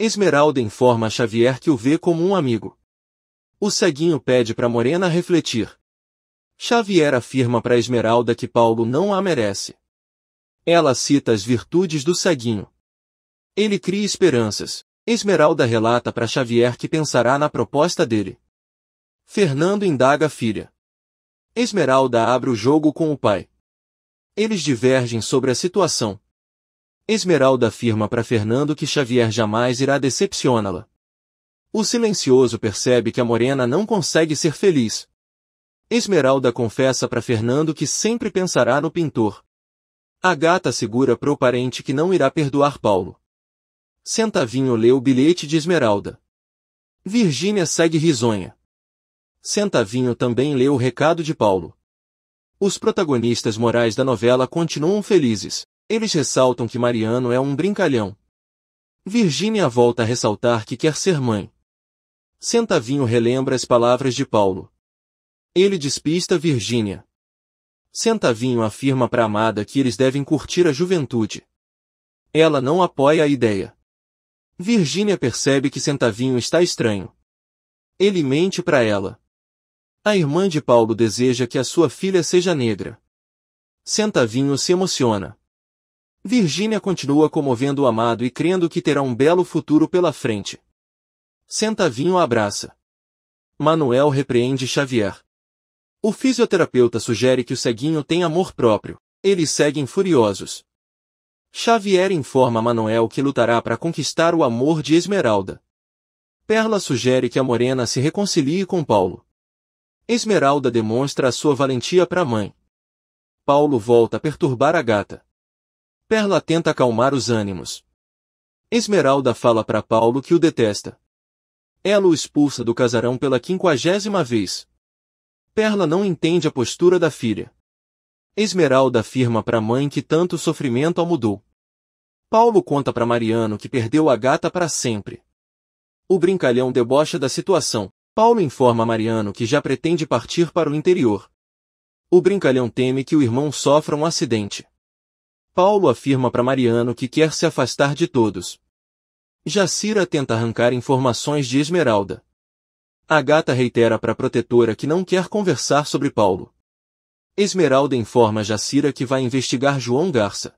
Esmeralda informa a Xavier que o vê como um amigo. O ceguinho pede para Morena refletir. Xavier afirma para Esmeralda que Paulo não a merece. Ela cita as virtudes do ceguinho. Ele cria esperanças. Esmeralda relata para Xavier que pensará na proposta dele. Fernando indaga a filha. Esmeralda abre o jogo com o pai. Eles divergem sobre a situação. Esmeralda afirma para Fernando que Xavier jamais irá decepcioná-la. O silencioso percebe que a morena não consegue ser feliz. Esmeralda confessa para Fernando que sempre pensará no pintor. A gata segura pro parente que não irá perdoar Paulo. Centavinho lê o bilhete de Esmeralda. Virgínia segue risonha. Centavinho também lê o recado de Paulo. Os protagonistas morais da novela continuam felizes. Eles ressaltam que Mariano é um brincalhão. Virginia volta a ressaltar que quer ser mãe. Sentavinho relembra as palavras de Paulo. Ele despista Virginia. Sentavinho afirma para Amada que eles devem curtir a juventude. Ela não apoia a ideia. Virginia percebe que Sentavinho está estranho. Ele mente para ela. A irmã de Paulo deseja que a sua filha seja negra. Sentavinho se emociona. Virginia continua comovendo o amado e crendo que terá um belo futuro pela frente. Centavinho abraça. Manuel repreende Xavier. O fisioterapeuta sugere que o ceguinho tem amor próprio. Eles seguem furiosos. Xavier informa Manuel que lutará para conquistar o amor de Esmeralda. Perla sugere que a morena se reconcilie com Paulo. Esmeralda demonstra a sua valentia para a mãe. Paulo volta a perturbar a gata. Perla tenta acalmar os ânimos. Esmeralda fala para Paulo que o detesta. Ela o expulsa do casarão pela quinquagésima vez. Perla não entende a postura da filha. Esmeralda afirma para a mãe que tanto sofrimento a mudou. Paulo conta para Mariano que perdeu a gata para sempre. O brincalhão debocha da situação. Paulo informa Mariano que já pretende partir para o interior. O brincalhão teme que o irmão sofra um acidente. Paulo afirma para Mariano que quer se afastar de todos. Jacira tenta arrancar informações de Esmeralda. gata reitera para a protetora que não quer conversar sobre Paulo. Esmeralda informa Jacira que vai investigar João Garça.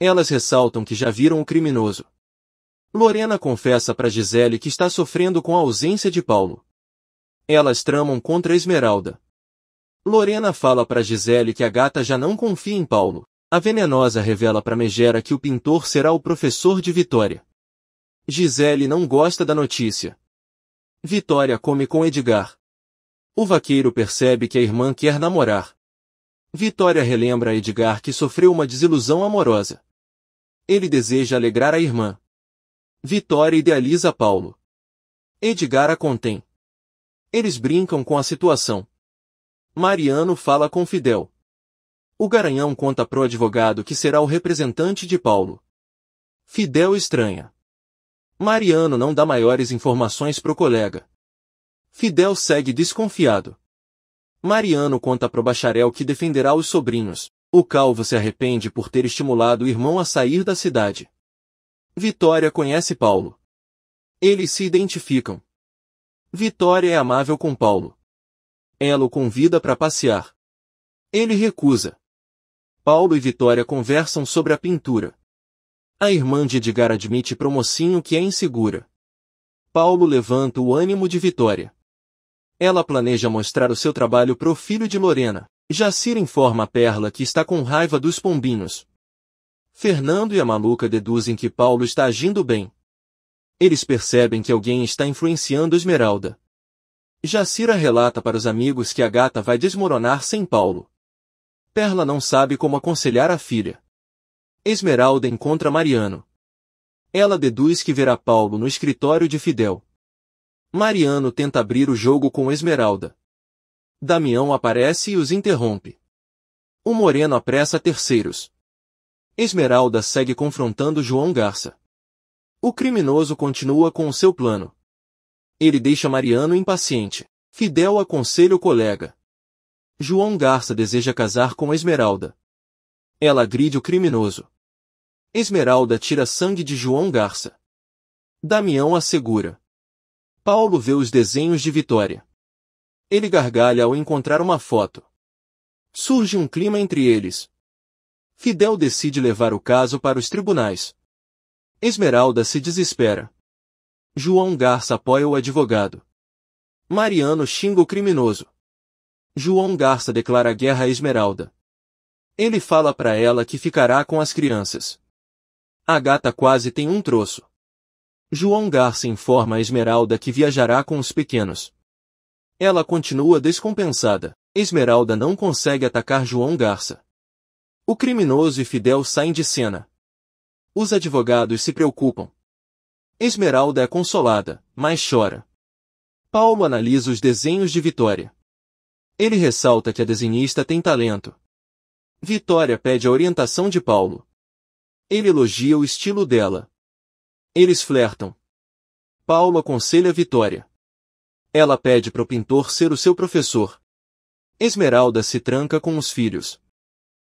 Elas ressaltam que já viram o criminoso. Lorena confessa para Gisele que está sofrendo com a ausência de Paulo. Elas tramam contra Esmeralda. Lorena fala para Gisele que a gata já não confia em Paulo. A venenosa revela para Megera que o pintor será o professor de Vitória. Gisele não gosta da notícia. Vitória come com Edgar. O vaqueiro percebe que a irmã quer namorar. Vitória relembra a Edgar que sofreu uma desilusão amorosa. Ele deseja alegrar a irmã. Vitória idealiza Paulo. Edgar a contém. Eles brincam com a situação. Mariano fala com Fidel. O Garanhão conta pro advogado que será o representante de Paulo. Fidel estranha. Mariano não dá maiores informações pro colega. Fidel segue desconfiado. Mariano conta pro bacharel que defenderá os sobrinhos. O calvo se arrepende por ter estimulado o irmão a sair da cidade. Vitória conhece Paulo. Eles se identificam. Vitória é amável com Paulo. Ela o convida para passear. Ele recusa. Paulo e Vitória conversam sobre a pintura. A irmã de Edgar admite para o que é insegura. Paulo levanta o ânimo de Vitória. Ela planeja mostrar o seu trabalho pro filho de Lorena. Jacir informa a Perla que está com raiva dos pombinhos. Fernando e a maluca deduzem que Paulo está agindo bem. Eles percebem que alguém está influenciando Esmeralda. Jacira relata para os amigos que a gata vai desmoronar sem Paulo. Perla não sabe como aconselhar a filha. Esmeralda encontra Mariano. Ela deduz que verá Paulo no escritório de Fidel. Mariano tenta abrir o jogo com Esmeralda. Damião aparece e os interrompe. O Moreno apressa terceiros. Esmeralda segue confrontando João Garça. O criminoso continua com o seu plano. Ele deixa Mariano impaciente. Fidel aconselha o colega. João Garça deseja casar com Esmeralda. Ela agride o criminoso. Esmeralda tira sangue de João Garça. Damião assegura. Paulo vê os desenhos de Vitória. Ele gargalha ao encontrar uma foto. Surge um clima entre eles. Fidel decide levar o caso para os tribunais. Esmeralda se desespera. João Garça apoia o advogado. Mariano xinga o criminoso. João Garça declara guerra a Esmeralda. Ele fala para ela que ficará com as crianças. A gata quase tem um troço. João Garça informa a Esmeralda que viajará com os pequenos. Ela continua descompensada. Esmeralda não consegue atacar João Garça. O criminoso e Fidel saem de cena. Os advogados se preocupam. Esmeralda é consolada, mas chora. Paulo analisa os desenhos de Vitória. Ele ressalta que a desenhista tem talento. Vitória pede a orientação de Paulo. Ele elogia o estilo dela. Eles flertam. Paulo aconselha Vitória. Ela pede para o pintor ser o seu professor. Esmeralda se tranca com os filhos.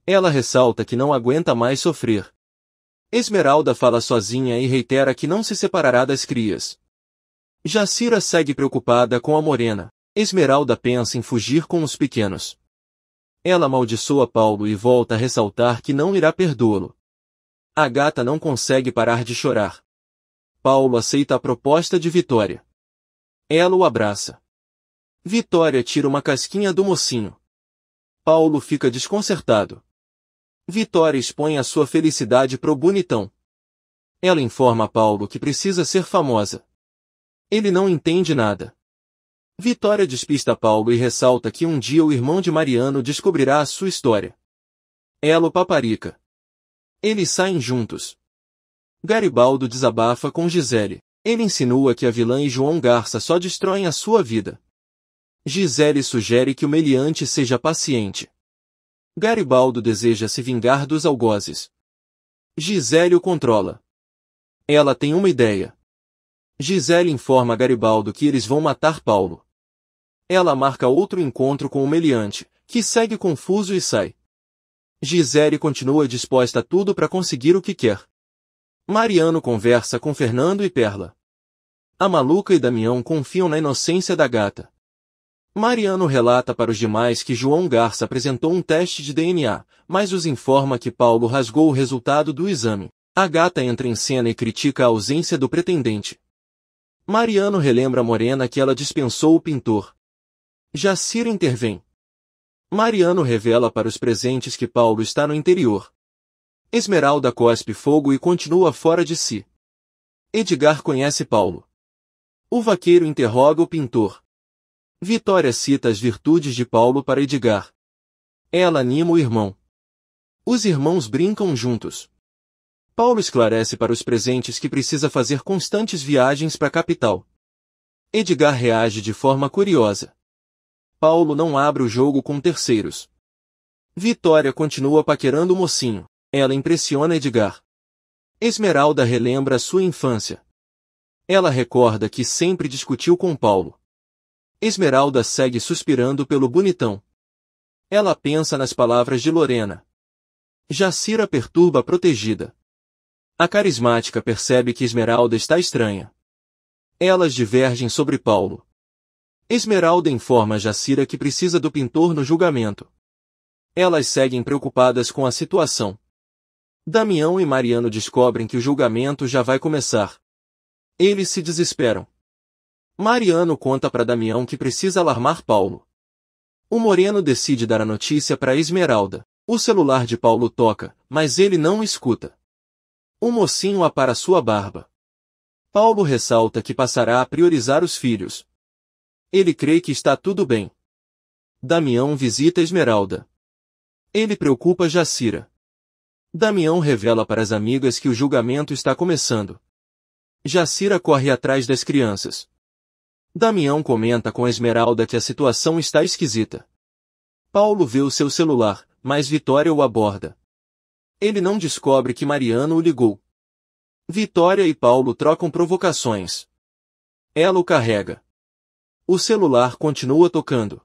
Ela ressalta que não aguenta mais sofrer. Esmeralda fala sozinha e reitera que não se separará das crias. Jacira segue preocupada com a morena. Esmeralda pensa em fugir com os pequenos. Ela amaldiçoa Paulo e volta a ressaltar que não irá perdoá-lo. A gata não consegue parar de chorar. Paulo aceita a proposta de Vitória. Ela o abraça. Vitória tira uma casquinha do mocinho. Paulo fica desconcertado. Vitória expõe a sua felicidade pro bonitão. Ela informa Paulo que precisa ser famosa. Ele não entende nada. Vitória despista Paulo e ressalta que um dia o irmão de Mariano descobrirá a sua história. Elo paparica. Eles saem juntos. Garibaldo desabafa com Gisele. Ele insinua que a vilã e João Garça só destroem a sua vida. Gisele sugere que o meliante seja paciente. Garibaldo deseja se vingar dos algozes. Gisele o controla. Ela tem uma ideia. Gisele informa Garibaldo que eles vão matar Paulo. Ela marca outro encontro com o meliante, que segue confuso e sai. Gisele continua disposta a tudo para conseguir o que quer. Mariano conversa com Fernando e Perla. A maluca e Damião confiam na inocência da gata. Mariano relata para os demais que João Garça apresentou um teste de DNA, mas os informa que Paulo rasgou o resultado do exame. A gata entra em cena e critica a ausência do pretendente. Mariano relembra a Morena que ela dispensou o pintor. Jaciro intervém. Mariano revela para os presentes que Paulo está no interior. Esmeralda cospe fogo e continua fora de si. Edgar conhece Paulo. O vaqueiro interroga o pintor. Vitória cita as virtudes de Paulo para Edgar. Ela anima o irmão. Os irmãos brincam juntos. Paulo esclarece para os presentes que precisa fazer constantes viagens para a capital. Edgar reage de forma curiosa. Paulo não abre o jogo com terceiros. Vitória continua paquerando o mocinho. Ela impressiona Edgar. Esmeralda relembra sua infância. Ela recorda que sempre discutiu com Paulo. Esmeralda segue suspirando pelo bonitão. Ela pensa nas palavras de Lorena. Jacira perturba a protegida. A carismática percebe que Esmeralda está estranha. Elas divergem sobre Paulo. Esmeralda informa Jacira que precisa do pintor no julgamento. Elas seguem preocupadas com a situação. Damião e Mariano descobrem que o julgamento já vai começar. Eles se desesperam. Mariano conta para Damião que precisa alarmar Paulo. O Moreno decide dar a notícia para Esmeralda. O celular de Paulo toca, mas ele não escuta. O mocinho apara sua barba. Paulo ressalta que passará a priorizar os filhos, ele crê que está tudo bem. Damião visita Esmeralda. Ele preocupa Jacira. Damião revela para as amigas que o julgamento está começando. Jacira corre atrás das crianças. Damião comenta com Esmeralda que a situação está esquisita. Paulo vê o seu celular, mas Vitória o aborda. Ele não descobre que Mariano o ligou. Vitória e Paulo trocam provocações. Ela o carrega. O celular continua tocando.